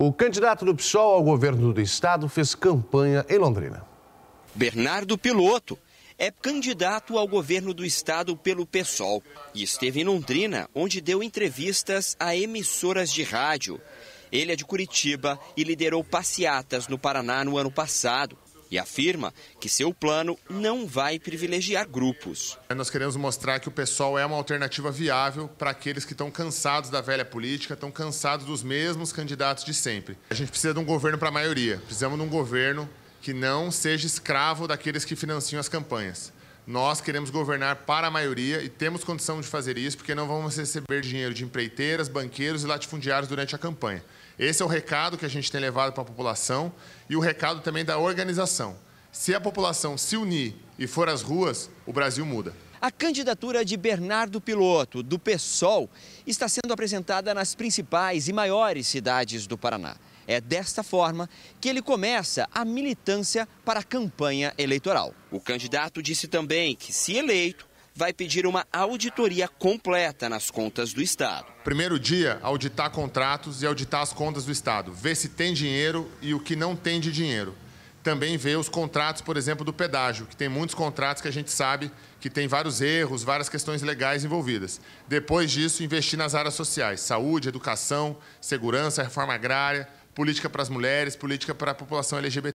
O candidato do PSOL ao governo do estado fez campanha em Londrina. Bernardo Piloto é candidato ao governo do estado pelo PSOL e esteve em Londrina, onde deu entrevistas a emissoras de rádio. Ele é de Curitiba e liderou passeatas no Paraná no ano passado e afirma que seu plano não vai privilegiar grupos. Nós queremos mostrar que o pessoal é uma alternativa viável para aqueles que estão cansados da velha política, estão cansados dos mesmos candidatos de sempre. A gente precisa de um governo para a maioria, precisamos de um governo que não seja escravo daqueles que financiam as campanhas. Nós queremos governar para a maioria e temos condição de fazer isso, porque não vamos receber dinheiro de empreiteiras, banqueiros e latifundiários durante a campanha. Esse é o recado que a gente tem levado para a população e o recado também da organização. Se a população se unir e for às ruas, o Brasil muda. A candidatura de Bernardo Piloto, do PSOL, está sendo apresentada nas principais e maiores cidades do Paraná. É desta forma que ele começa a militância para a campanha eleitoral. O candidato disse também que, se eleito, vai pedir uma auditoria completa nas contas do Estado. Primeiro dia, auditar contratos e auditar as contas do Estado, ver se tem dinheiro e o que não tem de dinheiro também ver os contratos, por exemplo, do pedágio, que tem muitos contratos que a gente sabe que tem vários erros, várias questões legais envolvidas. Depois disso, investir nas áreas sociais: saúde, educação, segurança, reforma agrária, política para as mulheres, política para a população LGBT.